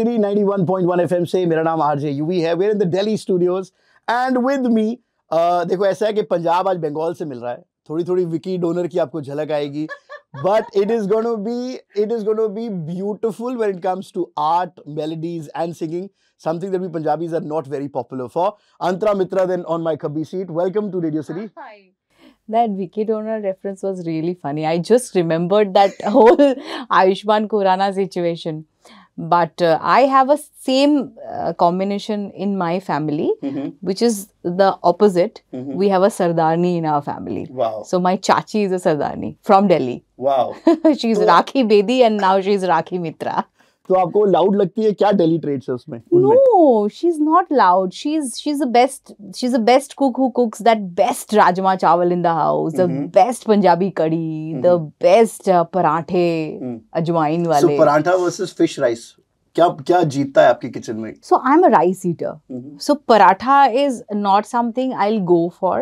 City 91.1 FM से मेरा नाम आरजे यूवी है where in the Delhi studios and with me देखो ऐसा है कि पंजाब आज बंगाल से मिल रहा है थोड़ी थोड़ी विकी डोनर की आपको झलक आएगी but it is going to be it is going to be beautiful when it comes to art melodies and singing something that we punjabis are not very popular for antra mitra then on my kabhi seat welcome to radio city Hi. That Vicky Donor reference was really funny. I just remembered that whole Ayushman Khurana situation. but uh, i have a same uh, combination in my family mm-hmm. which is the opposite mm-hmm. we have a sardarni in our family wow so my chachi is a sardarni from delhi wow she's so, rakhi bedi and now she's rakhi mitra तो आपको loud लगती है क्या daily trades है उसमें no she is not loud she is she is the best she is the best cook who cooks that best rajma chawal in the house the best Punjabi kadhi the best parathe ajwain वाले so paratha versus fish rice क्या क्या जीतता है आपकी kitchen में so I am a rice eater so paratha is not something I will go for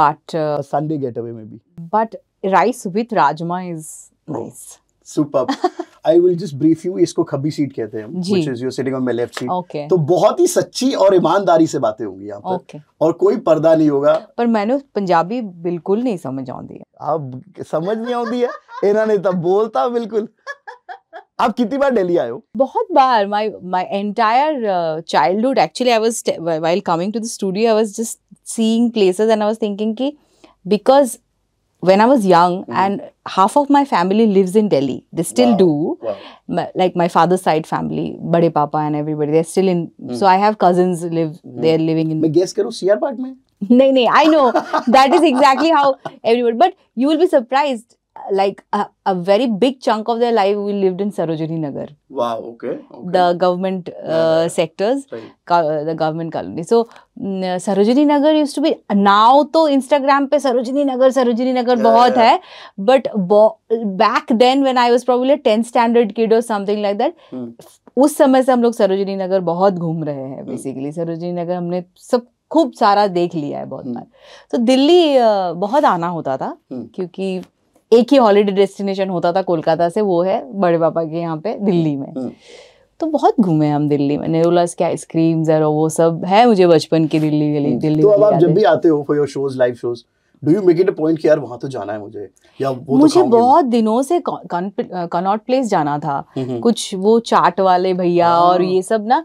but Sunday get away में भी but rice with rajma is nice super I will just brief you इसको खबी सीट कहते हैं which is your sitting on my left seat तो बहुत ही सच्ची और ईमानदारी से बातें होंगी यहां पर okay. और कोई पर्दा नहीं होगा पर मैंने पंजाबी बिल्कुल नहीं समझ आंदी है अब समझ नहीं आंदी है इन्होंने तो बोलता बिल्कुल आप कितनी बार दिल्ली आए हो बहुत बार my my entire childhood actually I was while coming to the studio I was just seeing places and I was thinking कि because when I was young, mm. and half of my family lives in Delhi. They still wow. do. Wow. My, like my father's side family, Bade Papa and everybody, they're still in. Mm. So I have cousins live. Mm. They're living in. मैं guess Karu, CR park में? नहीं नहीं I know that is exactly how everyone. But you will be surprised. like a, a very big chunk of their life we lived in sarojini nagar wow okay, okay. the government uh, yeah. sectors right. uh, the government colony so uh, sarojini nagar used to be now to instagram pe sarojini nagar sarojini nagar yeah, bahut yeah. hai but bo- back then when i was probably a 10th standard kid or something like that hmm. उस समय से हम लोग सरोजनी नगर बहुत घूम रहे हैं basically hmm. Sarojini नगर हमने सब खूब सारा देख लिया है बहुत बार तो दिल्ली बहुत आना होता था क्योंकि एक ही हॉलीडे डेस्टिनेशन होता था कोलकाता से वो है बड़े पापा के यहाँ पे दिल्ली में हम्म। तो बहुत घूमे हम दिल्ली में नेरोलास के आइसक्रीम और वो सब है मुझे बचपन की दिल्ली के लिए हम्म। दिल्ली तो अब आप जब भी आते हो for your shows live shows do you make it a point कि यार वहां तो जाना है मुझे या वो तो मुझे तो बहुत दिनों से कनॉट प्लेस जाना था हम्म, कुछ वो चाट वाले भैया हाँ। और ये सब ना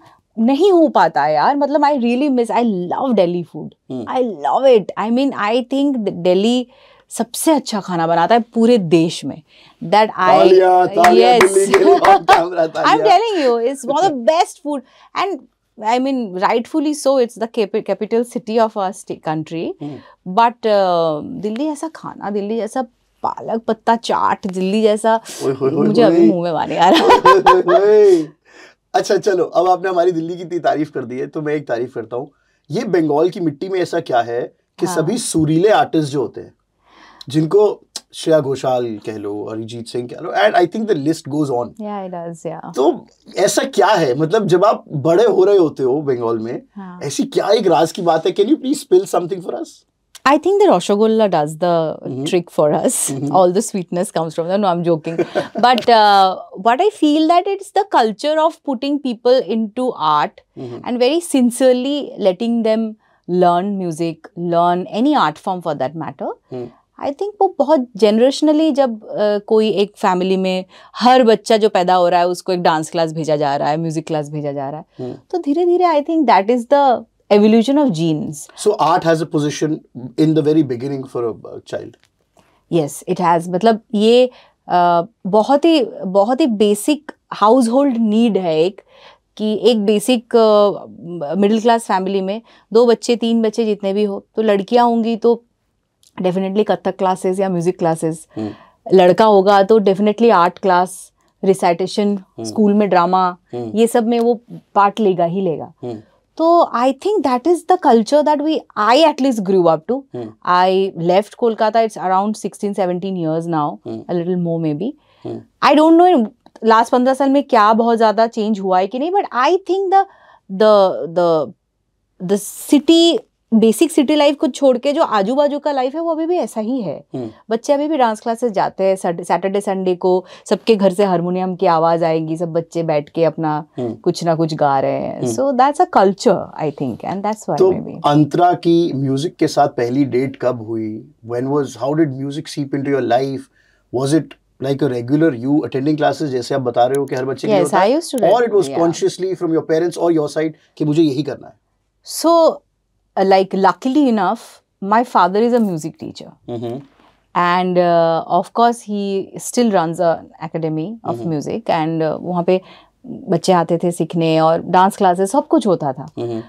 नहीं हो पाता यार मतलब I really miss I love Delhi food I love it I mean I think Delhi सबसे अच्छा खाना बनाता है पूरे देश में that I telling you it's one of the best food and I mean rightfully so it's capital city of our country but Delhi ऐसा खाना दिल्ली ऐसा पालक पत्ता चाट दिल्ली जैसा मुझे अभी मुंह में वाने आ रहा अच्छा चलो अब आपने हमारी दिल्ली की तारीफ कर दी है तो मैं एक तारीफ करता हूँ ये बंगाल की मिट्टी में ऐसा क्या है कि हाँ। सभी सूरीले आर्टिस्ट जो होते हैं जिनको श्रेया घोषाल कह लो अरिजीत सिंह कह लो and I think the list goes on तो ऐसा क्या है मतलब जब आप बड़े हो रहे होते हो बंगाल में हाँ. ऐसी क्या एक राज की बात है can you please spill something for us I think the Roshogolla does the mm-hmm. trick for us. Mm-hmm. All the sweetness comes from that. No, I'm joking. but uh, what I feel that it's the culture of putting people into art mm-hmm. and very sincerely letting them learn music, learn any art form for that matter. Mm. I think वो बहुत generationally जब uh, कोई एक family में हर बच्चा जो पैदा हो रहा है उसको एक डांस क्लास भेजा जा रहा है म्यूजिक क्लास भेजा जा रहा है hmm. तो धीरे धीरे I think that is the evolution of genes so art has a position in the very beginning for a child yes it has मतलब ये आ, बहुत ही बहुत ही बेसिक हाउस होल्ड नीड है एक कि एक बेसिक मिडिल क्लास फैमिली में दो बच्चे तीन बच्चे जितने भी हो तो लड़कियां होंगी तो डेफिनेटली कथक क्लासेस या म्यूजिक क्लासेस hmm. लड़का होगा तो definitely art class recitation school में ड्रामा hmm. ये सब में वो पार्ट लेगा ही लेगा hmm. तो I think that is the culture that we I at least grew up to I left Kolkata it's around sixteen seventeen years now little more maybe I don't know last पंद्रह साल में क्या बहुत ज़्यादा change हुआ है कि नहीं but I think the city basic city life को छोड़ के जो आजू बाजू का लाइफ है वो अभी भी ऐसा ही है हम्म। बच्चे अभी भी डांस क्लासेस जाते हैं सैटरडे संडे को सबके घर से हारमोनियम की आवाज आएगी सब बच्चे बैठ के अपना हम्म। कुछ ना कुछ गा रहे हैं so that's a culture I think and that's why maybe Antara की म्यूजिक के साथ पहली डेट कब हुई when was how did music seep into your life was it like a regular you attending classes जैसे आप बता रहे हो कि हर बच्चे yes, के लिए और it was consciously from your parents और योर साइड कि मुझे यही करना है so so, Uh, like luckily enough, my father is a music teacher. Mm-hmm. And of course he still runs academy of music and वहाँ पे बच्चे आते थे सीखने और डांस क्लासेस सब कुछ होता था mm-hmm.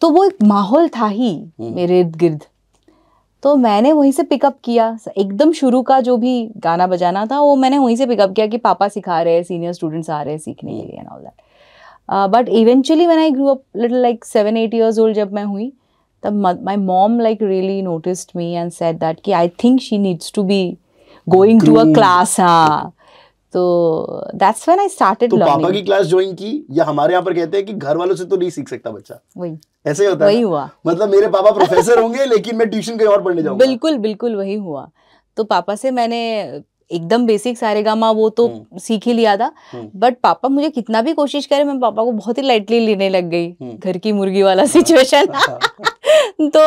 तो वो एक माहौल था ही mm-hmm. मेरे इर्द गिर्द तो मैंने वहीं से पिकअप किया एकदम शुरू का जो भी गाना बजाना था वो मैंने वहीं से पिकअप किया कि पापा सिखा रहे हैं सीनियर स्टूडेंट्स आ रहे हैं सीखने के mm. लिए and all that but eventually man I grew up little like seven eight years old जब मैं हुई uh, तब my mom like really noticed me and set that कि I think she needs to be going to a class हाँ तो that's when I started learning पापा की class join की या हमारे यहाँ पर कहते हैं कि घर वालों से तो नहीं सीख सकता बच्चा वही ऐसे ही होता वही हुआ मतलब मेरे पापा प्रोफेसर होंगे लेकिन मैं ट्यूशन कहीं और पढ़ने जाऊंगा बिल्कुल बिल्कुल वही हुआ तो पापा से मैंने एकदम बेसिक सारे गामा वो तो हम्म। सीख ही लिया था बट हम्म। पापा मुझे कितना भी कोशिश करे मैं पापा को बहुत ही लाइटली लेने लग गई हम्म। घर की मुर्गी वाला सिचुएशन तो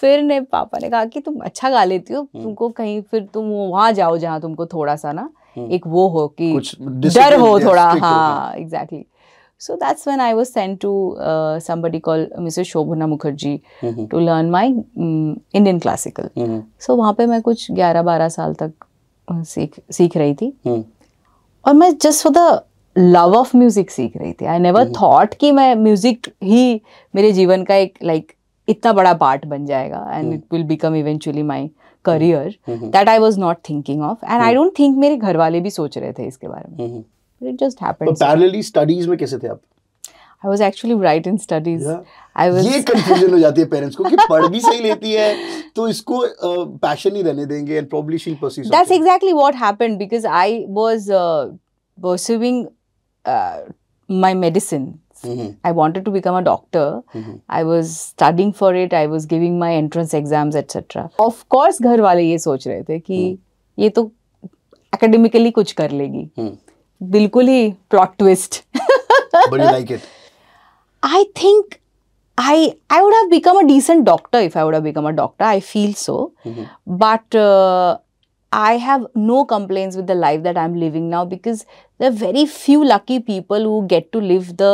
फिर ने पापा ने कहा कि तुम अच्छा गा लेती हो हम्म। तुमको कहीं फिर तुम वहां जाओ जहाँ तुमको थोड़ा सा ना हम्म। एक वो हो कि डर हो थोड़ा हाँ exactly so that's when I was sent to uh, call called Shobhana Mukherjee to learn hmm Indian classical so um, वहाँ पे मैं कुछ 11-12 साल तक uh, सीख सीख रही थी हम्म। और मैं just for the love of music सीख रही थी आई नेवर थॉट कि मैं म्यूजिक ही मेरे जीवन का एक लाइक like, इतना बड़ा पार्ट बन जाएगा and it will become eventually my career that I was not thinking of and I don't think मेरे घर वाले भी सोच रहे थे इसके बारे में it just happened parallelly studies में कैसे थे आप I was actually right in studies I was ये कंफ्यूजन हो जाती है पेरेंट्स को कि पढ़ भी सही लेती है तो इसको पैशन uh, ही रहने देंगे pursue something. That's exactly what happened because I was uh, pursuing uh, my medicine Mm -hmm. I wanted to become a doctor. Mm -hmm. I was studying for it. I was giving my entrance exams, etc. Of course, घर वाले ये सोच रहे थे कि mm. ये तो academically कुछ कर लेगी mm. बिल्कुल ही plot twist. But you like it? I think I I would have become a decent doctor if I would have become a doctor. I feel so, mm -hmm. but uh, I have no complaints with the life that I'm living now because there are very few lucky people who get to live the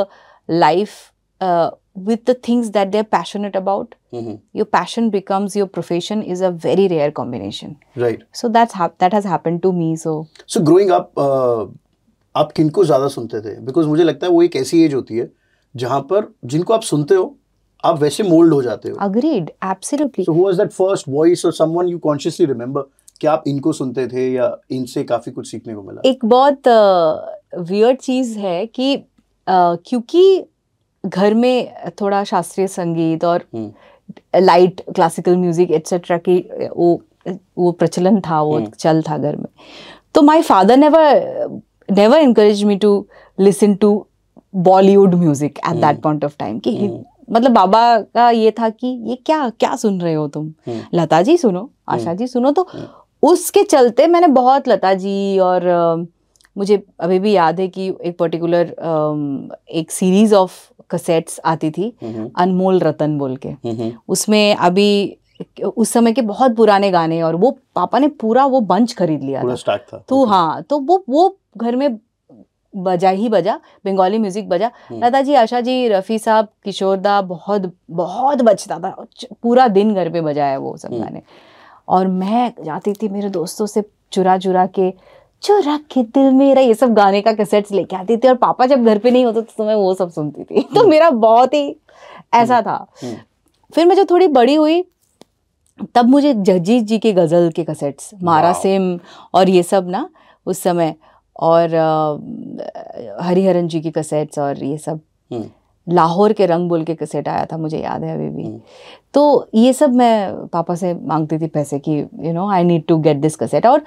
life uh, with the things that they're passionate about mm-hmm. your passion becomes your profession is a very rare combination right so that's hap- that has happened to me so so growing up uh, आप किनको ज़्यादा सुनते थे because मुझे लगता है वो एक ऐसी एज होती है जहाँ पर जिनको आप सुनते हो आप वैसे मोल्ड हो जाते हो agreed absolutely so who was that first voice और समवन यू कॉन्शियसली रिमेंबर कि आप इनको सुनते थे या इनसे काफी कुछ सीखने को मिला एक बहुत वियर्ड चीज है कि क्योंकि घर में थोड़ा शास्त्रीय संगीत और लाइट क्लासिकल म्यूजिक एट्सेट्रा की वो वो प्रचलन था वो हम्म। चल था घर में तो my father never never encourage me to listen to Bollywood music at that point of time कि हम्म। मतलब बाबा का ये था कि ये क्या क्या सुन रहे हो तुम हम्म। लता जी सुनो आशा जी सुनो तो उसके चलते मैंने बहुत लता जी और मुझे अभी भी याद है कि एक पर्टिकुलर um, एक सीरीज ऑफ कसेट्स आती थी अनमोल रतन बोल के उसमें अभी उस समय के बहुत पुराने गाने और वो पापा ने पूरा वो बंच खरीद लिया था, था। तो हाँ तो वो वो घर में बजा ही बजा बंगाली म्यूजिक बजा हम्म। दादा जी आशा जी रफ़ी साहब किशोर दा बहुत बहुत बजता था पूरा दिन घर पे बजाया वो सब हम्म। गाने और मैं जाती थी मेरे दोस्तों से चुरा चुरा के जो के दिल मेरा ये सब गाने का कैसेट्स लेके आती थी और पापा जब घर पे नहीं होते तो मैं वो सब सुनती थी तो हम्म। मेरा बहुत ही ऐसा हम्म। था हम्म। फिर मैं जब थोड़ी बड़ी हुई तब मुझे जगजीत जी के गज़ल के कैसेट्स मारा सिम और ये सब ना उस समय और हरिहरन जी की कैसेट्स और ये सब लाहौर के रंग बोल के कैसेट आया था मुझे याद है अभी भी तो ये सब मैं पापा से मांगती थी पैसे कि you know I need to get this cassette और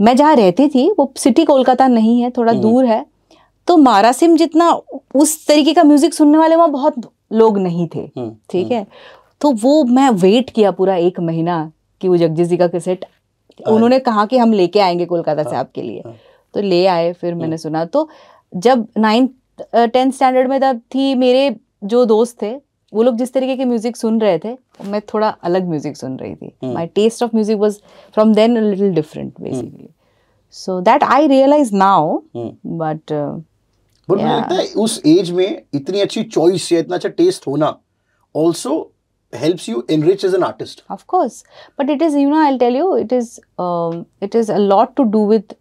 मैं जहाँ रहती थी वो सिटी कोलकाता नहीं है थोड़ा हम्म। दूर है तो मारा सिम जितना उस तरीके का म्यूजिक सुनने वाले वहाँ बहुत लोग नहीं थे हम्म, ठीक हम्म। है तो वो मैं वेट किया पूरा एक महीना कि वो जगजीत जी का कैसेट हाँ। उन्होंने कहा कि हम लेके आएंगे कोलकाता हाँ, से आपके लिए हाँ। तो ले आए फिर मैंने सुना तो जब नाइन्थ टेंथ स्टैंडर्ड में तब थी मेरे जो दोस्त थे वो लोग जिस तरीके के म्यूजिक सुन रहे थे मैं थोड़ा अलग म्यूजिक सुन रही थी my taste of music was from then little different basically so that I realise now but but yeah. लगता है उस एज में इतनी अच्छी चॉइस या इतना अच्छा टेस्ट होना also helps you enrich as an artist of course but it is you know I tell a lot to do with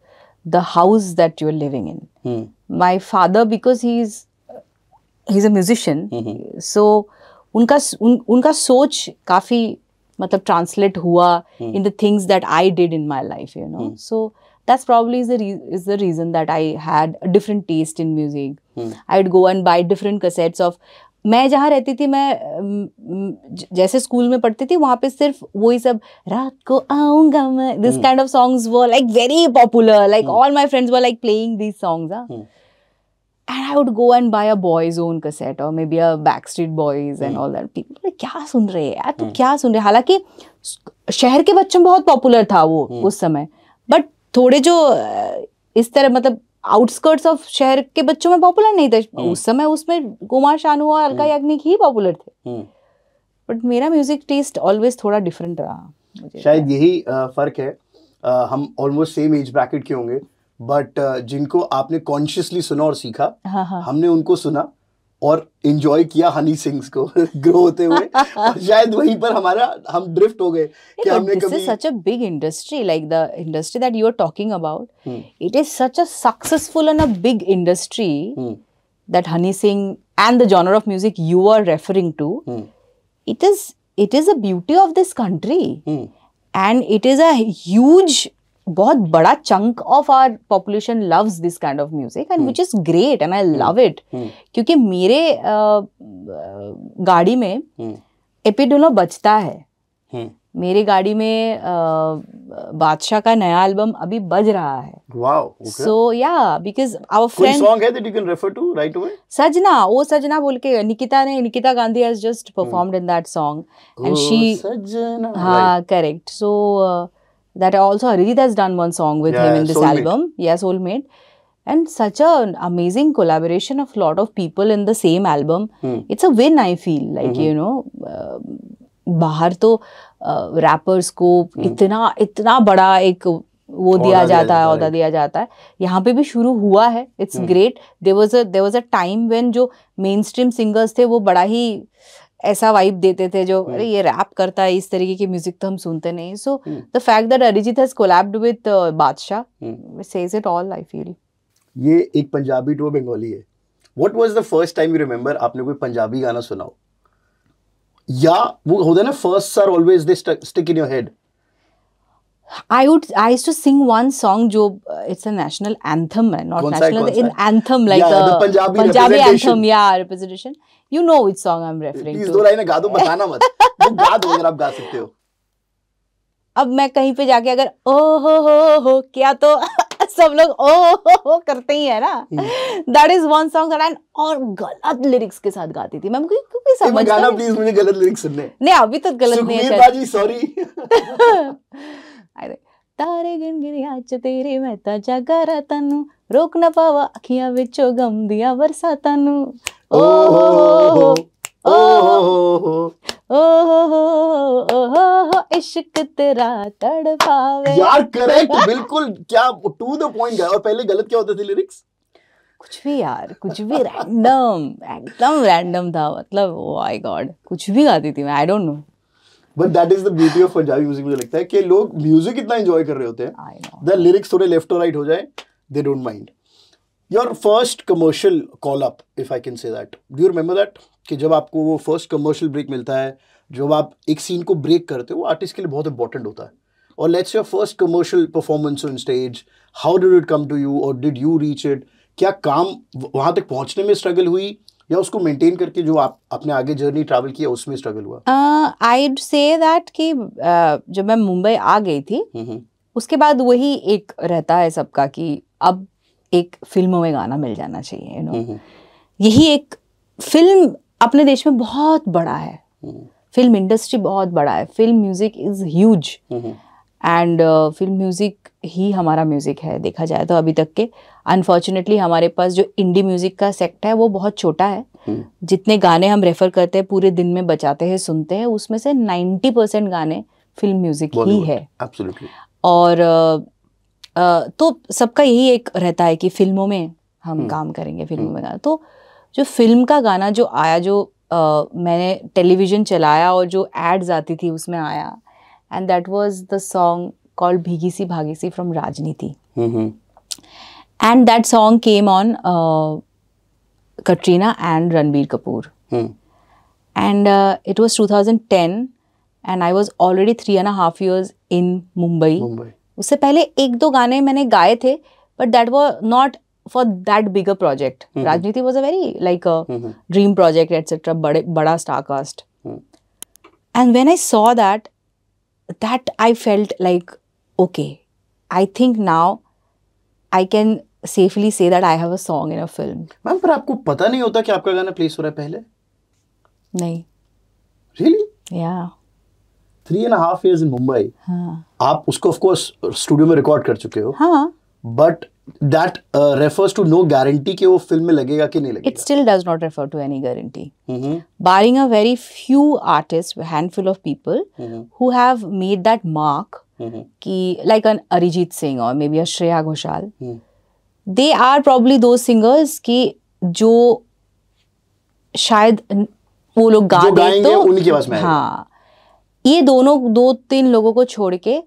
the house that are living in my father because he he musician so उनका उन, उनका सोच काफ़ी मतलब translate हुआ in the things that I did in my life you know so that's probably is the re- is the reason that I had a different taste in music. Hmm. I would go and मैं जहाँ रहती थी मैं जैसे school में पढ़ती थी वहाँ पे सिर्फ वो ही सब रात को आऊंगा मैं दिस काइंड ऑफ सॉन्ग्स वो like very popular like all my friends वो like playing this songs and I would go and buy a boys own cassette और maybe a Backstreet Boys and all that people क्या सुन रहे हैं यार तू hmm. क्या सुन रहे हैं हालांकि शहर के बच्चों में बहुत पॉपुलर था वो hmm. उस समय बट थोड़े जो इस तरह मतलब आउटस्कर्ट्स ऑफ शहर के बच्चों में पॉपुलर नहीं था hmm. उस समय उसमें कुमार शानू और अलका याग्निक ही पॉपुलर थे बट मेरा म्यूजिक टेस्ट ऑलवेज थोड़ा डिफरेंट रहा शायद यही फर्क है हम ऑलमोस्ट सेम एज ब्रैकेट के होंगे बट uh, जिनको आपने कॉन्शियसली सुना और सीखा हाँ हाँ. हमने उनको सुना और एंजॉय किया हनी सिंग्स को ग्रो होते हुए शायद वहीं पर हमारा हम ड्रिफ्ट हो गए कि हमने कभी such a big industry like the industry that you are talking about it is such a successful and a big industry that Honey Singh and the genre of music you are referring to it is it is a beauty of this country and it is a huge बहुत बड़ा chunk of our population loves this kind of music and which is great and I love it क्योंकि मेरे uh, गाड़ी में एपिडोलो hmm. बजता है hmm. मेरी गाड़ी में बादशाह का नया एल्बम अभी बज रहा है सो या बिकॉज आवर फ्रेंड सॉन्ग है that you can refer to right away सजना ओ सजना बोल के निकिता ने Nikita Gandhi has just performed in that song and she सजना हां correct so that also Arijit has done one song with yeah, him in this soulmate. album. Yeah, Soulmate. And such an amazing collaboration of lot of people in the same album. Hmm. It's a win, I feel. Like, mm-hmm. you know, uh, बाहर तो rappers को hmm. इतना इतना बड़ा एक वो दिया जाता है अहदा दिया जाता है यहाँ पे भी शुरू हुआ है it's great there was a there was a time when जो मेन स्ट्रीम सिंगर्स थे वो बड़ा ही ऐसा वाइब देते थे जो अरे हम्म। ये रैप करता है इस तरीके की म्यूजिक तो हम सुनते नहीं so the fact that Arijit has collabed with Badshah says it all I feel ये एक पंजाबी टू बंगाली है what was the first time you remember आपने कोई पंजाबी गाना सुना हो या वो होता है ना first are always they stick in your head I would I used to sing one song jo uh, it's a national anthem not Konsa national in anthem like uh, yeah, the, the you know which song I am referring to please दो लाइनें गा दो बताना मत वो गा दो अगर आप गा सकते हो अब मैं कहीं पे जाके अगर ओ हो हो हो क्या तो सब लोग ओ हो हो करते ही है ना that is one song that I और गलत लिरिक्स के साथ गाती थी मैम क्योंकि समझ नहीं गाना प्लीज मुझे गलत लिरिक्स सुनने नहीं अभी तक गलत नहीं है बाजी सॉरी आई तारे गिन गिन तेरे मैं ता जागा ਤਾਰੇ ਗਿਣ ਗਿਣਿਆ ਚ ਤੇਰੇ ਮੈਂ ਤਾਂ ਜਾਗਾ ਰਾਤਾਂ ਨੂੰ ਰੋਕ हो हो ਅੱਖੀਆਂ ਵਿੱਚੋਂ हो हो ਬਰਸਾਤਾਂ ਨੂੰ हो ਹੋ हो हो इश्क तेरा तड़पावे यार करेक्ट बिल्कुल क्या टू द पॉइंट गया और पहले गलत क्या होते थे लिरिक्स कुछ भी यार कुछ भी रैंडम एकदम रैंडम था मतलब ओ माय गॉड कुछ भी गाती थी मैं I don't know but that is the beauty of Punjabi music मुझे लगता है कि लोग म्यूजिक इतना एंजॉय कर रहे होते हैं द लिरिक्स थोड़े लेफ्ट और राइट हो जाए they don't mind your first commercial call up if I can say that do you remember that कि जब आपको वो फर्स्ट कमर्शियल ब्रेक मिलता है जब आप एक सीन को ब्रेक करते हो वो आर्टिस्ट के लिए बहुत इंपॉर्टेंट होता है और let's your first commercial performance on stage how did it come to you और डिड यू रीच इट क्या काम वहाँ तक पहुँचने में स्ट्रगल हुई या उसको मेंटेन करके जो आप अपने आगे जर्नी ट्रैवल किया उसमें स्ट्रगल हुआ आई से दैट कि uh, जब मैं मुंबई आ गई थी हम्म, हम्म। उसके बाद वही एक रहता है सबका कि अब एक फिल्मों में गाना मिल जाना चाहिए यू नो हम्म, यही एक फिल्म अपने देश में बहुत बड़ा है फिल्म इंडस्ट्री बहुत बड़ा है film music is huge and film music ही हमारा म्यूज़िक है देखा जाए तो अभी तक के अनफॉर्चुनेटली हमारे पास जो इंडी म्यूज़िक का सेक्ट है वो बहुत छोटा है हम्म। जितने गाने हम रेफ़र करते हैं पूरे दिन में बचाते हैं सुनते हैं उसमें से नाइन्टी परसेंट गाने फिल्म म्यूज़िक ही है Absolutely. और आ, uh, आ, uh, तो सबका यही एक रहता है कि फिल्मों में हम हम्म। काम करेंगे फिल्मों हम्म। में गाना तो जो फिल्म का गाना जो आया जो आ, uh, मैंने टेलीविज़न चलाया और जो एड्स आती थी उसमें आया and that was the song called Bhigisi Bhagisi from Rajniti. Mm-hmm. And that song came on uh, Katrina and Ranbir Kapoor. Mm. And uh, it was 2010 and I was already three and a half years in Mumbai. Mumbai. उससे पहले एक दो गाने मैंने गाए थे but that were not for that bigger project Rajneeti was a very like a dream project etcetera बड़े बड़ा star cast and when I saw that that I felt like, okay, I think now I can safely say that I have a song in a film. Ma'am पर आपको पता नहीं होता कि आपका गाना प्लेस हो रहा है पहले नहीं रियली या three and half years in Mumbai हाँ आप उसको ऑफ कोर्स स्टूडियो में रिकॉर्ड कर चुके हो हाँ but that uh, refers to no guarantee कि wo film mein lagega ki nahi lagega it still does not refer to any guarantee mm-hmm. barring a very few artists a handful of people mm-hmm. who have made that mark mm-hmm. ki like an Arijit Singh or maybe a Shreya Ghoshal mm-hmm. they are probably those singers कि जो शायद वो लोग गा दे तो उनके पास हाँ ये दोनों दो तीन लोगों को छोड़ के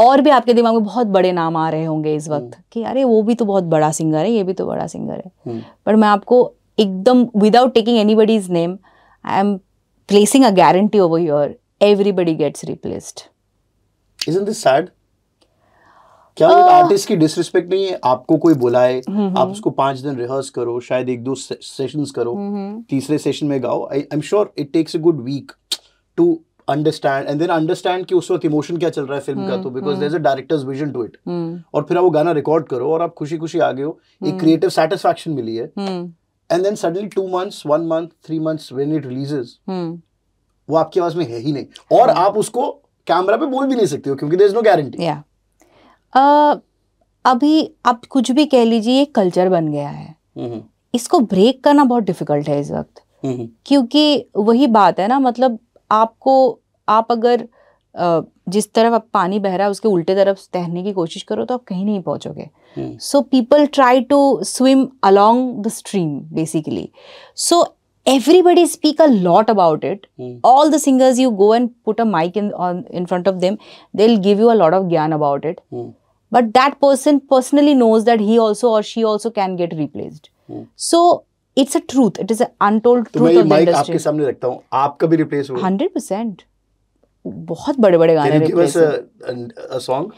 और भी आपके दिमाग में बहुत बड़े नाम आ रहे होंगे इस वक्त हम्म। कि अरे वो भी तो बहुत बड़ा सिंगर है ये भी तो बड़ा सिंगर है हम्म। पर मैं आपको एकदम without taking anybody's name I am placing a guarantee over your everybody gets replaced Isn't this sad? क्या uh, आर्टिस्ट की डिसरिस्पेक्ट नहीं है आपको कोई बुलाए हम्म, आप उसको पांच दिन रिहर्स करो शायद एक दो से, सेशंस करो तीसरे सेशन में गाओ I am sure it takes a good week to understand and then understand कि उस वक्त इमोशन क्या चल रहा है फिल्म का हम्म, तो because there is a director's vision to it और फिर आप वो गाना रिकॉर्ड करो और आप खुशी खुशी आगे हो एक क्रिएटिव हम्म। सेटिस्फैक्शन मिली है and then suddenly two months one month three months when it releases वो आपकी आवाज में है ही नहीं और हम्म। आप उसको कैमरा पे बोल भी नहीं सकते हो क्योंकि देर इज नो गारंटी अभी आप कुछ भी कह लीजिए ये कल्चर बन गया है mm-hmm. इसको ब्रेक करना बहुत डिफिकल्ट है इस वक्त mm-hmm. क्योंकि वही बात है ना मतलब आपको आप अगर जिस तरफ आप पानी बह रहा है उसके उल्टे तरफ तैरने की कोशिश करो तो आप कहीं नहीं पहुंचोगे so people try to swim along the stream basically so everybody speak a lot about it all the singers you go and put a mic in in front of them they give you a lot of gyan about it but that person personally knows that he also और she also can get replaced so it's a truth it is untold तो मैं ये mic आपके सामने रखता हूँ आपका भी रिप्लेस होगा हंड्रेड परसेंट बहुत बड़े बड़े गाने replace song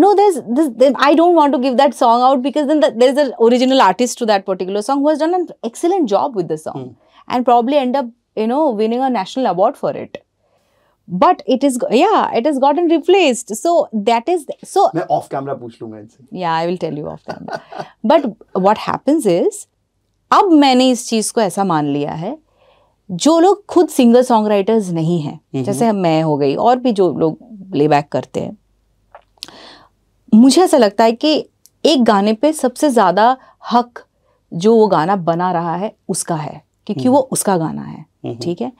no there's this i don't want to give that song out because then the, there's an original artist to that particular song who has done an excellent job with the song mm. and probably end up you know winning a national award for it but it is yeah it has gotten replaced so that is so off camera yeah i will tell you off camera but what happens is अब मैंने इस चीज़ को ऐसा मान लिया है जो लोग खुद सिंगर सॉन्ग राइटर्स नहीं हैं जैसे हम मैं हो गई और भी जो लोग प्लेबैक करते हैं मुझे ऐसा लगता है कि एक गाने पे सबसे ज़्यादा हक जो वो गाना बना रहा है उसका है क्योंकि हम्म। वो उसका गाना है ठीक है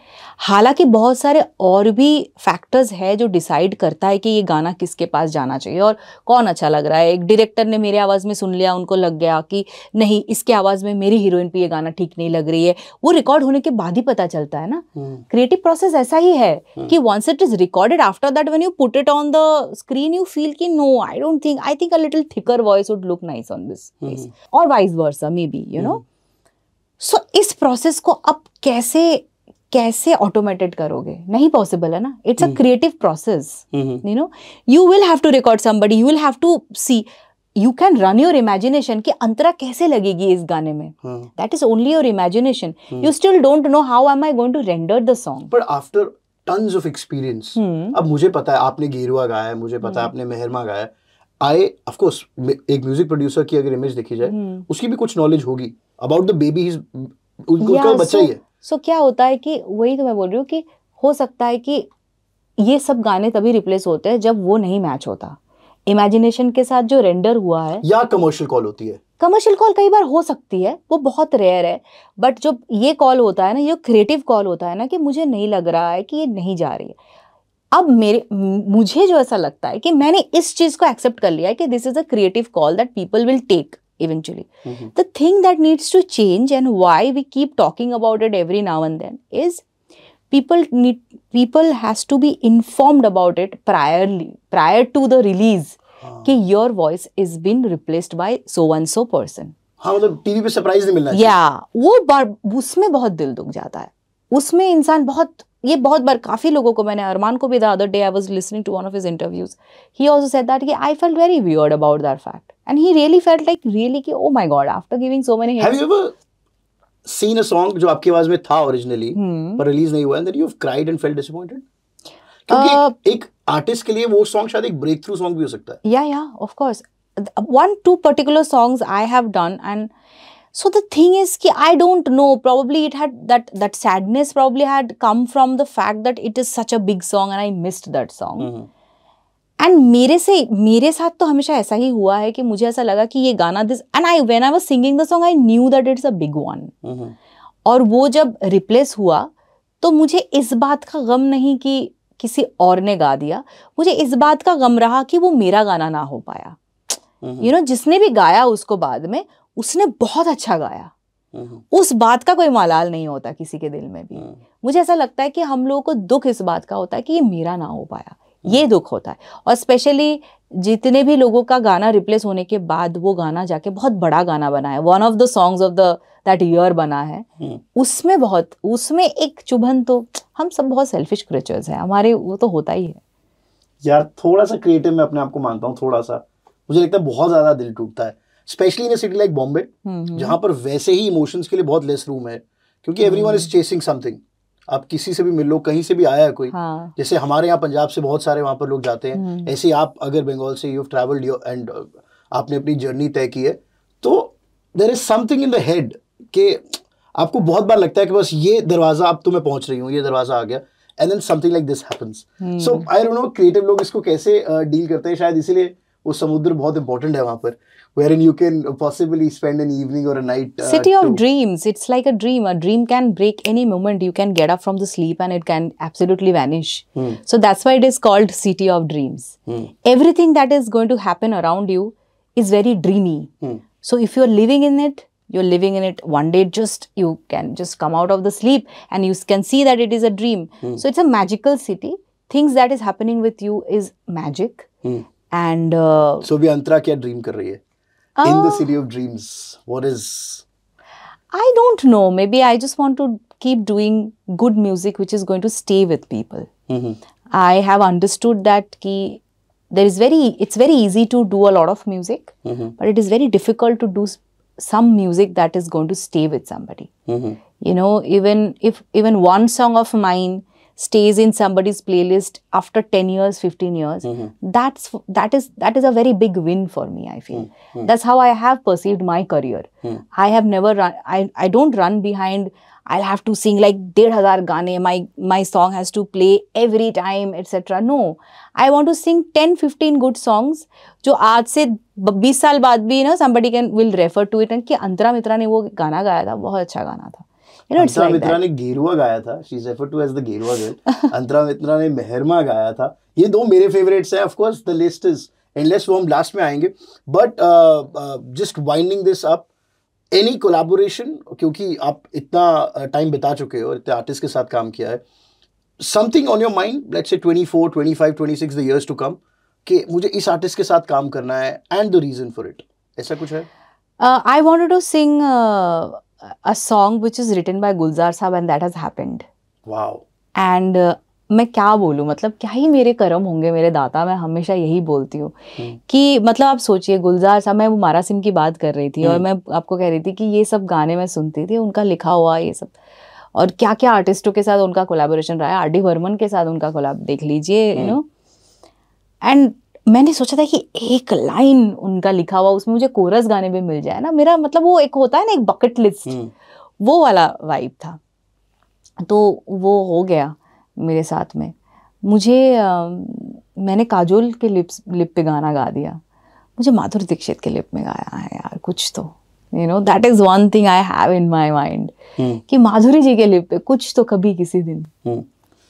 हालांकि बहुत सारे और भी फैक्टर्स है जो डिसाइड करता है कि ये गाना किसके पास जाना चाहिए और कौन अच्छा लग रहा है एक डायरेक्टर ने मेरे आवाज़ में सुन लिया उनको लग गया कि नहीं इसके आवाज़ में मेरी हीरोइन पे ये गाना ठीक नहीं लग रही है वो रिकॉर्ड होने के बाद ही पता चलता है ना क्रिएटिव हम्म। प्रोसेस ऐसा ही है हम्म। कि once it is recorded after that when you put it on the screen you feel कि no I don't think I think a little thicker voice would look nice on this और vice versa maybe you know so इस process को अब कैसे कैसे automated करोगे नहीं possible है ना it's a creative process you know you will have to record somebody you will have to see you can run your imagination कि अंतरा कैसे लगेगी इस गाने में that is only your imagination you still don't know how am I going to render the song but after tons of experience अब मुझे पता है आपने गेरुआ गाया है मुझे पता है हम्म। आपने मेहरमा गाया है आई ऑफकोर्स एक म्यूजिक प्रोड्यूसर की अगर इमेज देखी जाए hmm. उसकी भी कुछ नॉलेज होगी अबाउट द बेबी उनका बच्चा ही है सो क्या होता है कि वही तो मैं बोल रही हूँ कि हो सकता है कि ये सब गाने तभी रिप्लेस होते हैं जब वो नहीं मैच होता इमेजिनेशन के साथ जो रेंडर हुआ है या कमर्शियल कॉल होती है कमर्शियल कॉल कई बार हो सकती है वो बहुत रेयर है बट जब ये कॉल होता है ना ये क्रिएटिव कॉल होता है ना कि मुझे नहीं लग रहा है कि ये नहीं जा रही है अब मेरे मुझे जो ऐसा लगता है कि मैंने इस चीज़ को एक्सेप्ट कर लिया है कि this is a creative call that people will take eventually. Mm -hmm. The thing that needs to change and why we keep talking about it every now and then is people need people has to be informed about it priorly prior to the release हाँ. कि your voice is been replaced by so one so person हाँ मतलब TV पे surprise नहीं मिलना या yeah, वो उसमें बहुत दिल दुख जाता है उसमें इंसान बहुत ये बहुत बार काफ़ी लोगों को मैंने अरमान को भी the other day I was listening to one of his interviews he also said that कि I feel very weird about that fact and he really felt like really कि oh my god after giving so many seen a song जो आपकी आवाज में था originally hmm. पर release नहीं हुआ and you have cried and felt disappointed क्योंकि uh, एक आर्टिस्ट के लिए वो सॉन्ग शायद एक ब्रेक थ्रू सॉन्ग भी हो सकता है या या of course one two particular songs i have done and so the thing is ki i don't know probably it had that that sadness probably had come from the fact that it is such a big song and i missed that song and मेरे से मेरे साथ तो हमेशा ऐसा ही हुआ है कि मुझे ऐसा लगा कि ये गाना this and I when I was singing the song I knew that it's a big one और वो जब रिप्लेस हुआ तो मुझे इस बात का गम नहीं कि किसी और ने गा दिया मुझे इस बात का गम रहा कि वो मेरा गाना ना हो पाया you mm-hmm. you no know, जिसने भी गाया उसको बाद में उसने बहुत अच्छा गाया हम्म। उस बात का कोई मालाल नहीं होता किसी के दिल में भी हम्म। मुझे ऐसा लगता है कि हम लोगों को दुख इस बात का होता है कि ये मेरा ना हो पाया हम्म। ये दुख होता है और स्पेशली जितने भी लोगों का गाना रिप्लेस होने के बाद वो गाना जाके बहुत बड़ा गाना बना है one of the songs of the that year बना है उसमें बहुत उसमें एक चुभन तो हम सब बहुत सेल्फिश क्रिएचर्स हैं हमारे वो तो होता ही है यार थोड़ा सा क्रिएटिव मैं अपने आप को मानता हूँ थोड़ा सा मुझे लगता है बहुत ज़्यादा दिल टूटता है specially in a city like Bombay जहां पर वैसे ही इमोशंस के लिए बहुत लेस रूम है क्योंकि everyone is chasing something आप किसी से भी मिलो कहीं से भी आया है कोई हाँ. जैसे हमारे यहाँ पंजाब से बहुत सारे वहां पर लोग जाते हैं हम्म। ऐसे आप अगर बंगाल से यू ट्रेवल्ड ट्रैवल्ड एंड आपने अपनी जर्नी तय की है तो there is something in the head के आपको बहुत बार लगता है कि बस ये दरवाज़ा अब तो मैं पहुंच रही हूँ ये दरवाज़ा आ गया and then something like this happens so I don't know creative लोग इसको कैसे डील uh, करते हैं शायद इसीलिए वो समुद्र बहुत इंपॉर्टेंट है वहां पर wherein you can possibly spend an evening or a night. Uh, City of to... dreams. It's like a dream. A dream can break any moment. You can get up from the sleep and it can absolutely vanish. Hmm. So that's why it is called City of Dreams. Hmm. Everything that is going to happen around you is very dreamy. Hmm. So if you're living in it, you're living in it one day just you can just come out of the sleep and you can see that it is a dream. Hmm. So it's a magical city. Things that is happening with you is magic. Hmm. And uh, so we antra kya dream kar rahi hai? in the oh. city of dreams? What is? I don't know. Maybe I just want to keep doing good music, which is going to stay with people. Mm -hmm. I have understood that ki there is very it's very easy to do a lot of music, mm -hmm. but it is very difficult to do some music that is going to stay with somebody. Mm -hmm. You know, even if even one song of mine stays in somebody's playlist after 10 years 15 years mm -hmm. that's that is that is a very big win for me i feel mm -hmm. that's how i have perceived my career mm -hmm. i have never run I, I don't run behind i'll have to sing like 1,500 gaane my my song has to play every time etc no i want to sing 10 15 good songs जो आज से 20 साल बाद भी ना somebody can will refer to it and कि अंतरा Mitra" ने wo gaana गाया tha. बहुत अच्छा gaana tha. अंतरा मित्रा ने गेरुआ गाया था she is referred to as the Gerua girl Antara Mitra ने मेहरमा गाया था ये दो मेरे फेवरेट्स हैं of course the list is endless वो हम लास्ट में आएंगे but just winding this up any क्योंकि आप इतना टाइम uh, बिता चुके हो इतने आर्टिस्ट के साथ काम किया है something on your mind let's say 24 25 26 the years to come कि मुझे इस आर्टिस्ट के साथ काम करना है and the reason for it ऐसा कुछ है I wanted to sing a song which is written by Gulzar Saab and that has happened. Wow. And uh, मैं क्या बोलूँ मतलब क्या ही मेरे कर्म होंगे मेरे दाता मैं हमेशा यही बोलती हूँ हम्म। कि मतलब आप सोचिए गुलजार साहब मैं वो मारा सिंह की बात कर रही थी और हम्म। मैं आपको कह रही थी कि ये सब गाने मैं सुनती थी उनका लिखा हुआ ये सब और क्या क्या आर्टिस्टों के साथ उनका कोलेबोरेशन रहा है आर डी वर्मन के साथ उनका कोलाब देख लीजिए यू नो एंड मैंने सोचा था कि एक लाइन उनका लिखा हुआ उसमें मुझे कोरस गाने में मिल जाए ना मेरा मतलब वो एक होता है ना एक बकेट लिस्ट हम्म। वो वाला वाइब था तो वो हो गया मेरे साथ में मुझे आ, मैंने काजोल के लिप्स लिप पे गाना गा दिया मुझे माधुरी दीक्षित के लिप में गाया है यार कुछ तो you know that is one thing I have in my mind कि माधुरी जी के लिप पे कुछ तो कभी किसी दिन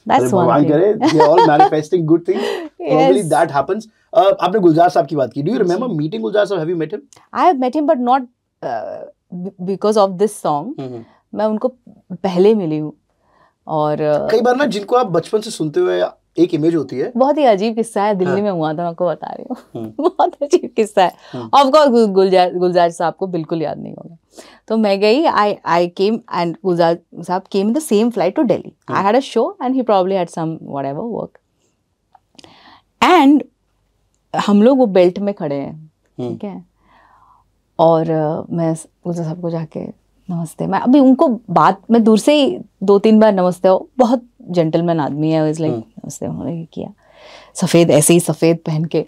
दैट्स वन थिंग करे they all manifesting good things probably that happens uh, आपने गुलजार साहब की बात की do you remember meeting Gulzar Sahab have you met him I have met him but not because of this song मैं उनको पहले मिली हूँ और uh, कई बार ना जिनको आप बचपन से सुनते हुए एक इमेज होती है बहुत ही अजीब किस्सा है दिल्ली हाँ। में हुआ था मैं आपको बता रही हूँ हम्म। बहुत अजीब किस्सा है ऑफ हम्म। कोर्स गुलजार गुलजार साहब को बिल्कुल याद नहीं होगा तो मैं गई आई आई केम and Gulzar Sahab came in the same flight to Delhi I had a show and he probably had some whatever work and हम लोग वो बेल्ट में खड़े हैं हम्म। ठीक है और मैं गुलजार सबको जाके नमस्ते मैं अभी उनको बात मैं दूर से ही दो तीन बार नमस्ते हो बहुत जेंटलमैन आदमी है इज लाइक हम्म। नमस्ते उन्होंने किया सफ़ेद ऐसे ही सफ़ेद पहन के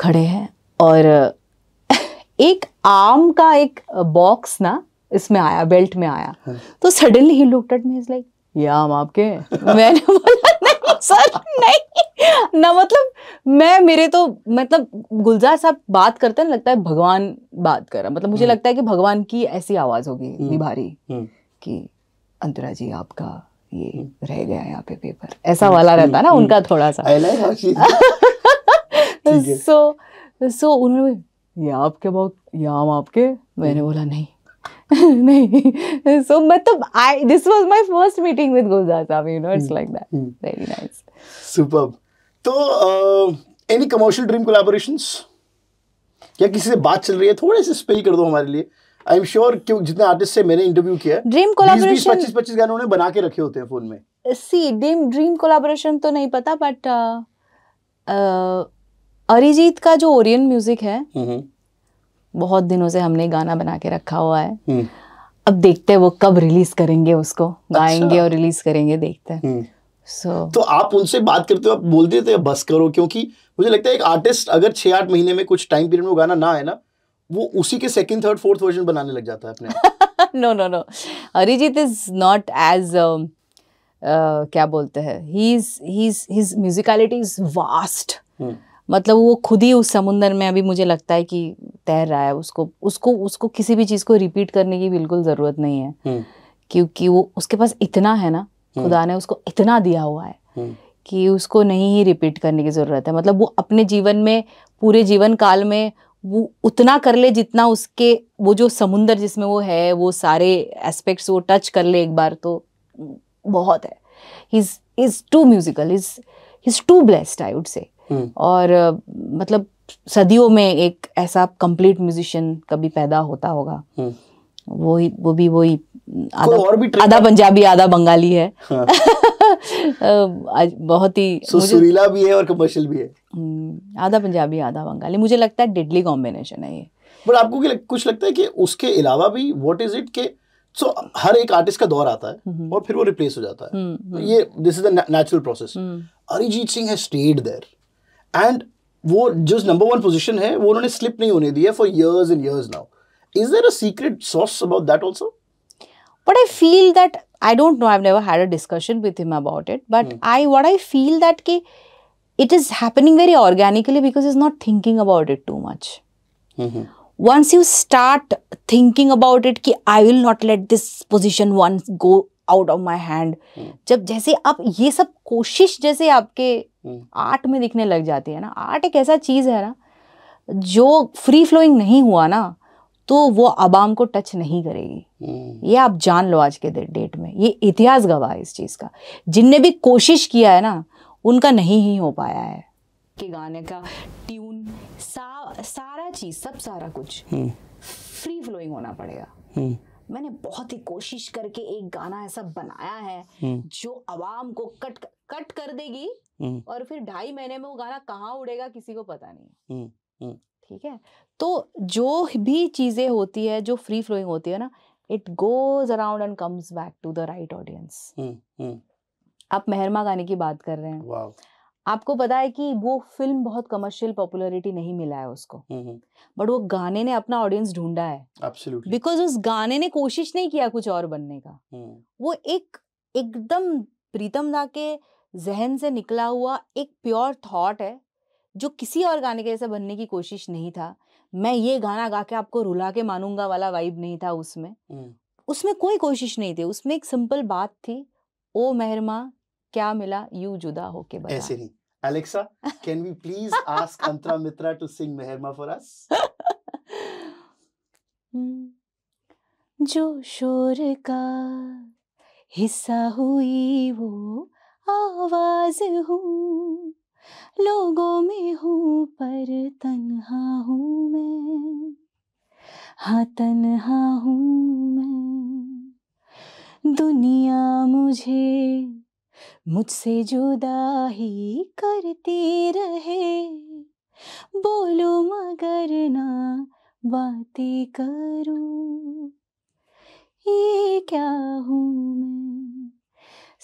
खड़े हैं और एक आम का एक बॉक्स ना इसमें आया बेल्ट में आया हाँ। तो सडनली ही लुकटेड मी इज लाइक ये आम आपके मैंने बोला सर नहीं ना मतलब मैं मेरे तो मतलब गुलजार साहब बात करते हैं लगता है भगवान बात कर रहा मतलब मुझे हम्म। लगता है कि भगवान की ऐसी आवाज होगी इतनी हम्म। भारी हम्म। कि अंतरा जी आपका ये रह गया यहाँ पे पेपर ऐसा वाला रहता ना उनका थोड़ा सा सो सो उन्होंने ये आपके बहुत ये आम आपके मैंने बोला नहीं नहीं so मतलब hmm. hmm. तो क्या uh, किसी से बात चल रही है थोड़े से स्पेल कर दो हमारे लिए आई एम श्योर क्यों जितने आर्टिस्ट से मैंने इंटरव्यू किया ड्रीम कोलैबोरेशन 25 25 गाने उन्होंने बना के रखे होते हैं फोन में सी ड्रीम ड्रीम कोलैबोरेशन तो नहीं पता बट uh, uh, अरिजीत का जो ओरियन म्यूजिक है हम्म, हम्म। बहुत दिनों से हमने गाना बना के रखा हुआ है हम्म। अब देखते हैं वो कब रिलीज करेंगे उसको अच्छा। गाएंगे अच्छा। और रिलीज करेंगे देखते हैं सो हम्म। so, तो आप उनसे बात करते हो आप बोल देते हो बस करो क्योंकि मुझे लगता है एक आर्टिस्ट अगर छह आठ महीने में कुछ टाइम पीरियड में गाना ना आए ना वो उसी के सेकंड थर्ड फोर्थ वर्जन बनाने लग जाता है अपने no no no Arijit is not as क्या बोलते हैं he is he is his musicality is vast मतलब वो खुद ही उस समुंदर में अभी मुझे लगता है कि तैर रहा है उसको उसको उसको किसी भी चीज़ को रिपीट करने की बिल्कुल ज़रूरत नहीं है हम्म। क्योंकि वो उसके पास इतना है ना हम्म। खुदा ने उसको इतना दिया हुआ है हम्म। कि उसको नहीं ही रिपीट करने की ज़रूरत है मतलब वो अपने जीवन में पूरे जीवन काल में वो उतना कर ले जितना उसके वो जो समुंदर जिसमें वो है वो सारे एस्पेक्ट्स वो टच कर ले एक बार तो बहुत है is is too musical is is too blessed I would say hmm. और मतलब सदियों में एक ऐसा कंप्लीट म्यूजिशियन कभी पैदा होता होगा हम्म। वो ही वो भी वही आधा और भी आधा पंजाबी आधा बंगाली है हाँ। बहुत ही सुरीला भी है और कमर्शियल भी है हम्म, आधा पंजाबी आधा बंगाली मुझे लगता है डेडली कॉम्बिनेशन है ये बट आपको लग, कुछ लगता है कि उसके अलावा भी व्हाट इज इट के सो so, हर एक आर्टिस्ट का दौर आता है और फिर वो रिप्लेस हो जाता है तो ये this is a natural process Arijit Singh है स्टेड देयर एंड वो जो नंबर वन पोजिशन है वो उन्होंने स्लिप नहीं होने दिया for years and years now is there a sauce about that also but I feel that I don't know I never had a discussion with him about it but I what I feel that कि it is happening very organically because is not thinking about it too much once you start thinking about it कि I will not let this position once go out of my hand जब जैसे आप ये सब कोशिश जैसे आपके art में दिखने लग जाती है ना आर्ट एक ऐसा चीज़ है ना जो फ्री फ्लोइंग नहीं हुआ ना तो वो आवाम को टच नहीं करेगी हम्म। ये आप जान लो आज के डेट में ये इतिहास गवाह है इस चीज़ का जिनने भी कोशिश किया है ना उनका नहीं ही हो पाया है कि गाने का ट्यून सा, सारा चीज़ सब सारा कुछ फ्री हम्म। फ्लोइंग होना पड़ेगा हम्म। मैंने बहुत ही कोशिश करके एक गाना ऐसा बनाया है जो आवाम को कट कट कर देगी हम्म। और फिर ढाई महीने में वो गाना कहाँ उड़ेगा किसी को पता नहीं है हम्म, हम्म। ठीक है तो जो भी चीजें होती है जो फ्री फ्लोइंग होती है ना it goes around and comes back to the right audience आप मेहरमा गाने की बात कर रहे हैं आपको पता है कि वो फिल्म बहुत कमर्शियल पॉपुलरिटी नहीं मिला है उसको बट वो गाने ने अपना ऑडियंस ढूंढा है बिकॉज उस गाने ने कोशिश नहीं किया कुछ और बनने का वो एक एकदम प्रीतम दा के जहन से निकला हुआ एक प्योर थॉट है जो किसी और गाने के जैसे बनने की कोशिश नहीं था मैं ये गाना गा के आपको रुला के मानूंगा वाला वाइब नहीं था उसमें उसमें कोई कोशिश नहीं थी उसमें एक सिंपल बात थी ओ मेहरमा क्या मिला यू जुदा होके बता ऐसे नहीं Alexa can we please ask Antara Mitra to sing Mehrama for us जो शोर का हिस्सा हुई वो आवाज हूँ लोगों में हूँ पर तन्हा हूँ मैं हाँ तन्हा हूँ मैं दुनिया मुझे मुझसे जुदा ही करती रहे बोलो मगर ना बातें करूं ये क्या हूँ मैं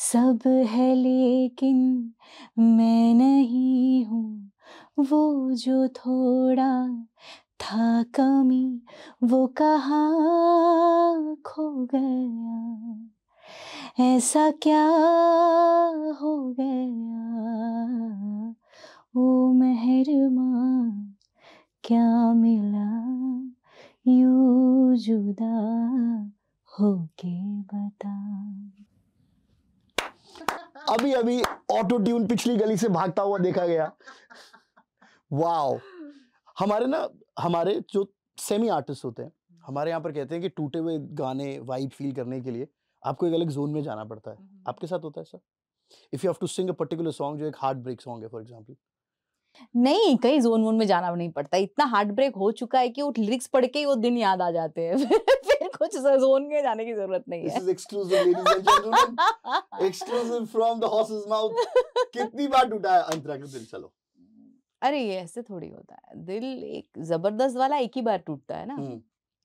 सब है लेकिन मैं नहीं हूँ वो जो थोड़ा था कमी वो कहाँ खो गया ऐसा क्या हो गया ओ मेहरमा क्या मिला यू जुदा होके बता अभी अभी ऑटो ट्यून पिछली गली से भागता हुआ देखा गया वाओ हमारे ना हमारे जो सेमी आर्टिस्ट होते हैं हम्म। हमारे यहाँ पर कहते हैं कि टूटे हुए गाने वाइब फील करने के लिए आपको एक अलग जोन में जाना पड़ता है हम्म। आपके साथ होता है sir if you have to sing a particular song जो एक हार्ट ब्रेक सॉन्ग है फॉर एग्जांपल नहीं कहीं जोन वोन में जाना नहीं पड़ता इतना हार्ट ब्रेक हो चुका है कि वो लिरिक्स पढ़ के ही वो दिन याद आ जाते हैं कुछ जोन में जाने की जरूरत नहीं है exclusive from the horse's mouth कितनी बार टूटा है अंतरा का दिल चलो अरे ये ऐसे थोड़ी होता है दिल एक जबरदस्त वाला एक ही बार टूटता है ना हम्म,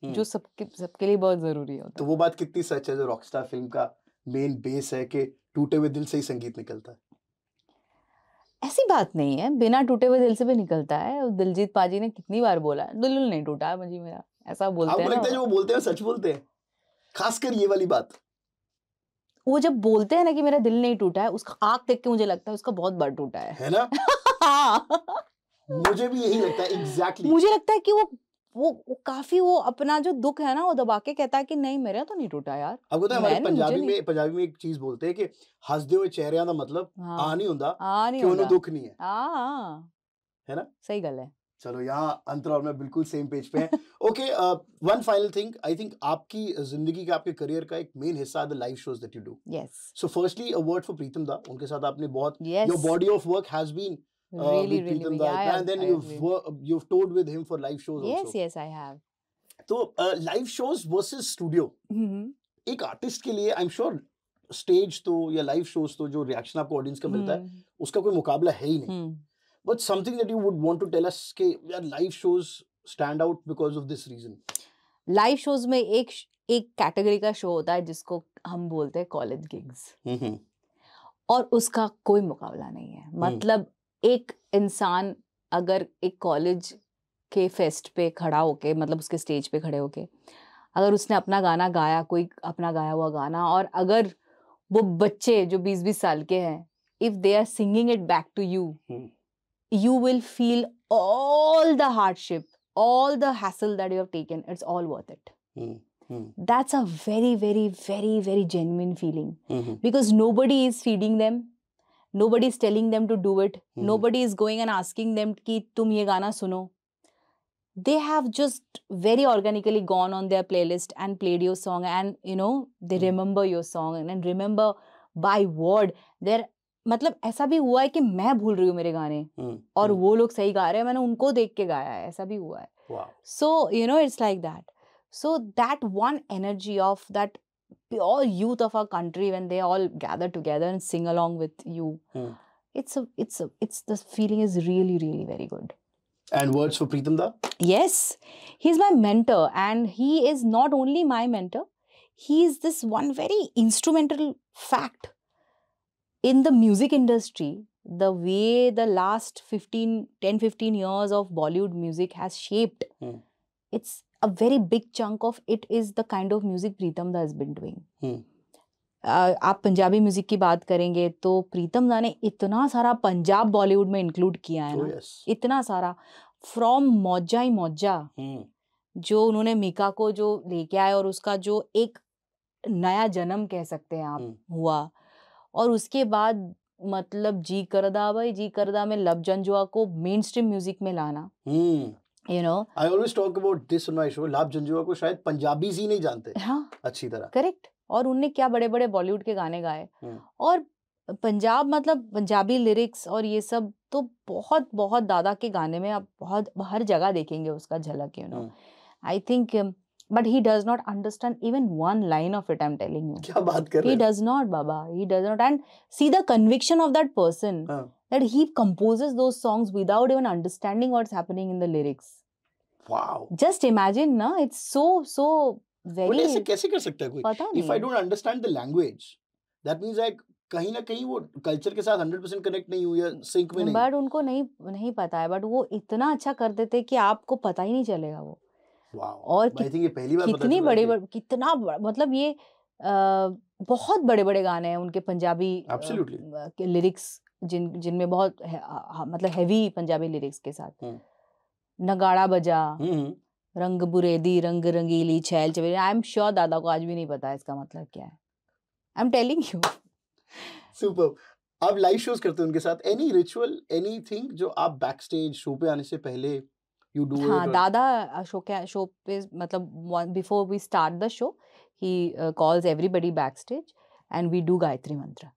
हम्म। जो सबके सबके लिए बहुत जरूरी होता तो है तो वो बात कितनी सच है जो रॉकस्टार फिल्म का मेन बेस है कि टूटे हुए दिल से ही संगीत निकलता है ऐसी बात नहीं है बिना टूटे हुए दिल से भी निकलता है दिलजीत पाजी ने कितनी बार बोला दिल नहीं टूटा मुझे मेरा ऐसा बोलते हाँ, हैं लगता है जो वो बोलते हैं सच बोलते हैं खासकर ये वाली बात वो जब बोलते हैं ना कि मेरा दिल नहीं टूटा है उसका आग देख के मुझे लगता है उसका बहुत बड़ टूटा है है ना मुझे भी यही लगता है एग्जैक्टली exactly. मुझे लगता है कि वो वो, वो काफी वो अपना जो दुख है ना वो दबा के कहता है कि नहीं मेरा तो नहीं टूटा यार अब तो हमारे पंजाबी में पंजाबी में एक चीज बोलते हैं कि हंसते हुए चेहरिਆਂ ਦਾ ਮਤਲਬ ਆ ਨਹੀਂ ਹੁੰਦਾ ਆ ਨਹੀਂ ਹੁੰਦਾ ਉਹਨੂੰ ਦੁੱਖ ਨਹੀਂ ਹੈ ਆ ਹੈ ਨਾ ਸਹੀ ਗੱਲ ਹੈ चलो यहाँ अंतर और मैं बिल्कुल सेम पेज पे हैं okay one final thing I think आपकी जिंदगी का आपके करियर का एक मेन हिस्सा the live shows that you do yes so firstly a word for Pritam da उनके साथ आपने बहुत your body of work has been really with really yeah, yeah, you then I you've agree. you've toured with him for yes shows yes also. तो live shows versus studio एक artist के लिए आई am sure stage तो या live shows तो जो reaction आपको audience का मिलता है hmm. उसका कोई मुकाबला है ही नहीं hmm. but something that you would want to tell us कि यार live shows stand out because of this reason live shows में एक एक कैटेगरी का शो होता है जिसको हम बोलते हैं कॉलेज गिग्स हम्म, हम्म। और उसका कोई मुकाबला नहीं है हम्म। मतलब एक इंसान अगर एक कॉलेज के फेस्ट पे खड़ा होके मतलब उसके स्टेज पे खड़े होके अगर उसने अपना गाना गाया कोई अपना गाया हुआ गाना और अगर वो बच्चे जो बीस बीस साल के हैं if they are singing it back to you you will feel all the hardship, all the hassle that you have taken, it's all worth it. Mm. Mm. That's a very, very, very, very genuine feeling mm-hmm. because nobody is feeding them. Nobody is telling them to do it. Mm. Nobody is going and asking them ki tum ye gana suno. They have just very organically gone on their playlist and played your song and you know they hmm. remember your song and, and remember by word. Their मतलब ऐसा भी हुआ है कि मैं भूल रही हूँ मेरे गाने हुँ, और हुँ. वो लोग सही गा रहे हैं मैंने उनको देख के गाया है ऐसा भी हुआ है so you know it's like that so that one energy of that pure youth of our country when they all gather together and sing along with you it's it's it's the feeling is really really very good And words for Pritam Da? Yes. He's my mentor and he is not only my mentor. He is this one very instrumental fact in the music industry, the way the last 15, 10, 15 years of Bollywood music has shaped, mm. it's a very big chunk of it is the kind of music Pritam Da has been doing. Hmm. Uh, आप Punjabi music की बात करेंगे तो प्रीतम दा ने इतना सारा पंजाब बॉलीवुड में इंक्लूड किया है ना oh, yes. इतना सारा फ्रॉम मौजा ही मौजा hmm. जो उन्होंने मीका को जो लेके आए और उसका जो एक नया जन्म कह सकते हैं आप hmm. हुआ और उसके बाद मतलब जी करदा भाई जी करदा में लव जंजुआ को मेन स्ट्रीम म्यूजिक में लाना you know I always talk about this on my show Labh Janjua को शायद पंजाबी ही नहीं जानते हाँ अच्छी तरह करेक्ट और उनने क्या बड़े बड़े बॉलीवुड के गाने गाए हम्म। और पंजाब मतलब पंजाबी लिरिक्स और ये सब तो बहुत बहुत दादा के गाने में आप बहुत हर जगह देखेंगे उसका झलक you know I think but he does not understand even one line of it I am telling you क्या बात कर रहे ही डज नॉट बाबा he does not and see the conviction of that person that he composes those songs without even understanding what's happening in the lyrics wow just imagine ना it's so so very ऐसे कैसे कर सकता है कोई पता नहीं if I don't understand the language that means like कहीं ना कहीं वो कल्चर के साथ 100% कनेक्ट नहीं हुई या सिंक में नहीं बट उनको नहीं नहीं पता है बट वो इतना अच्छा कर देते कि आपको पता ही नहीं चलेगा वो और कि, ये पहली बार कितनी बड़े बड़े कितना बड़, मतलब ये आ, बहुत बड़े बड़े गाने हैं उनके पंजाबी लिरिक्स जिन जिनमें बहुत है, मतलब हैवी पंजाबी लिरिक्स के साथ नगाड़ा बजा रंग बुरेदी रंग रंगीली छैल चवेरी आई एम श्योर दादा को आज भी नहीं पता इसका मतलब क्या है I am telling you super आप लाइव शोज करते हैं उनके साथ एनी रिचुअल एनीथिंग जो आप बैक स्टेज शो पे आने से पहले you do हाँ दादा शो के शो पे मतलब before we start the show he calls everybody back stage and we do Gayatri mantra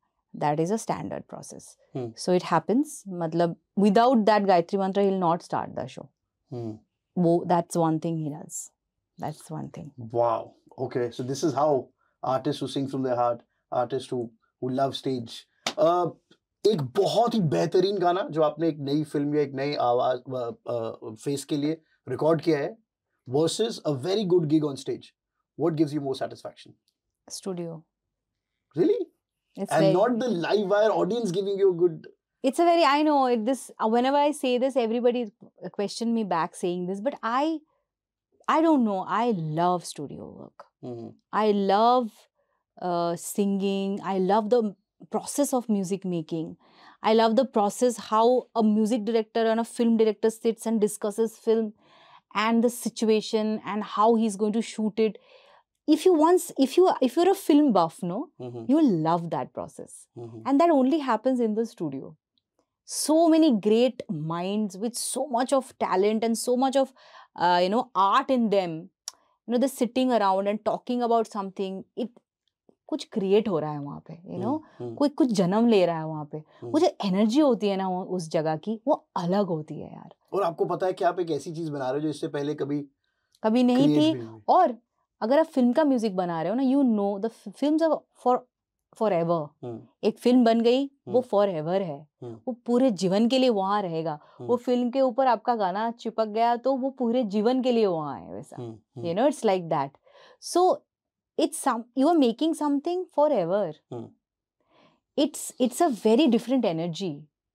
that is a standard process so it happens मतलब without that Gayatri mantra he not start the show वो that's one thing he does that's one thing wow okay so this is how artist who sings from their heart artist who who love stage uh, एक बहुत ही बेहतरीन गाना जो आपने एक नई film या एक नई आवाज फेस के लिए रिकॉर्ड किया है versus a very good gig on stage what gives you more satisfaction studio really it's and very, not the live wire audience giving you a good it's a very i know it, this whenever i say this everybody question me back saying this but i i don't know i love studio work mm-hmm. i love uh, singing i love the process of music making. I love the process how a music director and a film director sits and discusses film and the situation and how he's going to shoot it. If you once, if you if you're a film buff, no, mm-hmm. you'll love that process, mm-hmm. and that only happens in the studio. So many great minds with so much of talent and so much of uh, you know art in them. You know, they're sitting around and talking about something. It कुछ create हो रहा है वहाँ पे you know हम्म, हम्म। कोई कुछ जन्म ले रहा है वहाँ पे वो जो एनर्जी होती है ना उस जगह की वो अलग होती है यार और आपको पता है कि आप एक ऐसी चीज बना रहे हो जो इससे पहले कभी कभी नहीं थी और अगर आप फिल्म का म्यूजिक बना रहे हो ना you know the film forever एक फिल्म बन गई वो फॉर हम्म। एवर है वो पूरे जीवन के लिए वहाँ रहेगा वो फिल्म के ऊपर आपका गाना चिपक गया तो वो पूरे जीवन के लिए वहाँ है वैसा you know it's like that so it's some you are making something forever hmm. it's it's a very different energy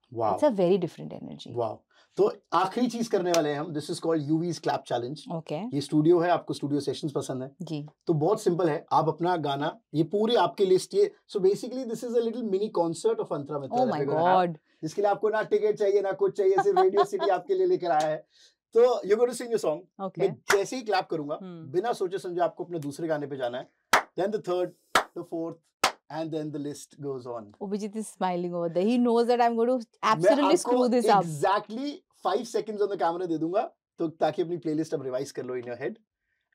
wow it's a very different energy wow तो आखिरी चीज करने वाले हैं हम दिस इज कॉल्ड यूवीज क्लैप चैलेंज ओके ये studio है आपको स्टूडियो सेशंस पसंद है जी तो बहुत सिंपल है आप अपना गाना ये पूरी आपकी लिस्ट ये so basically this is a little mini concert of Antara Mitra oh my god जिसके लिए आपको ना टिकट चाहिए ना कुछ चाहिए सिर्फ रेडियो सिटी आपके लिए लेकर आया है तो you going to sing your song मैं जैसे ही क्लैप करूंगा हम्म। बिना सोचे समझे आपको अपने दूसरे गाने पे जाना है then the third the fourth and then the list goes on Obijit is smiling over there he knows that i'm going to absolutely screw this exactly up exactly 5 seconds on the camera de dunga तो ताकि अपनी playlist अब revise कर लो in your head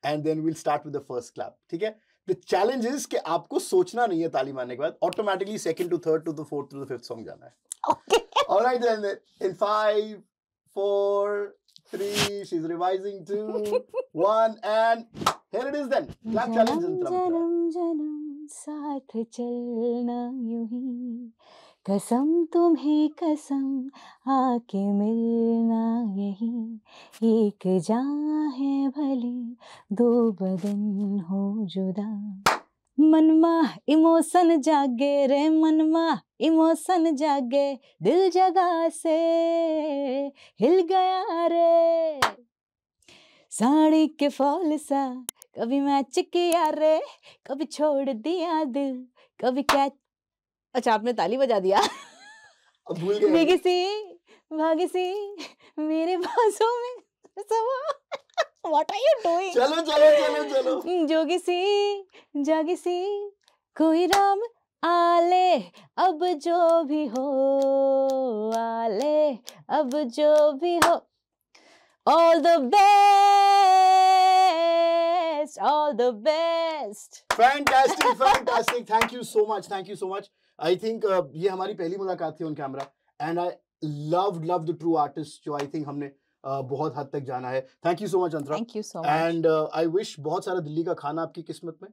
and then will start with the first clap ठीक है the challenge is कि आपको सोचना नहीं है तालीम आने के बाद automatically second to third to the fourth to the fifth song जाना है alright then in 5 4 three. She's revising two, one, and here it is then. Clap challenge janam, janam, janam, साथ चलना यूं कसम तुम्हें कसम आके मिलना यही एक जा है भले दो बदन हो जुदा मनमा इमोशन जागे रे मनमा इमोशन जागे दिल जगा से हिल गया रे साड़ी के फॉल सा कभी मैच किया रे कभी छोड़ दिया दिल कभी कैच अच्छा आपने ताली बजा दिया भीगी सी भागी सी मेरे बाजों में सवा व्हाट आर यू डूइंग चलो चलो चलो चलो जोगी सी जागी सी कोई राम आले अब जो भी हो आले अब जो भी हो All the best, all the best. Fantastic, fantastic. Thank you so much. Thank you so much. I think uh, ये हमारी पहली मुलाकात थी on camera and I loved loved the true artist जो I think हमने बहुत हद तक जाना है thank you so much Antara thank you so much and I wish बहुत सारा दिल्ली का खाना आपकी किस्मत में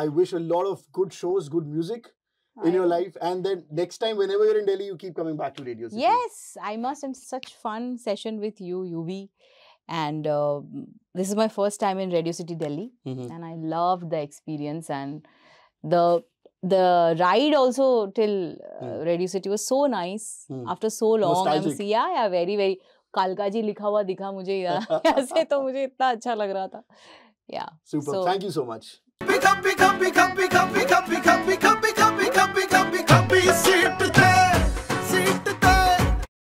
I wish a lot of good shows good music in your life and then next time whenever you're in delhi you keep coming back to radio city yes i must and such fun session with you uv and uh, this is my first time in radio city delhi mm -hmm. and i loved the experience and the the ride also till uh, mm. radio city was so nice mm. after so long Nostalgic. i'm see, yeah yeah very very कालका जी लिखा हुआ दिखा मुझे यार ऐसे तो मुझे इतना अच्छा लग रहा था या super thank you so much pick up pick up pick up pick up pick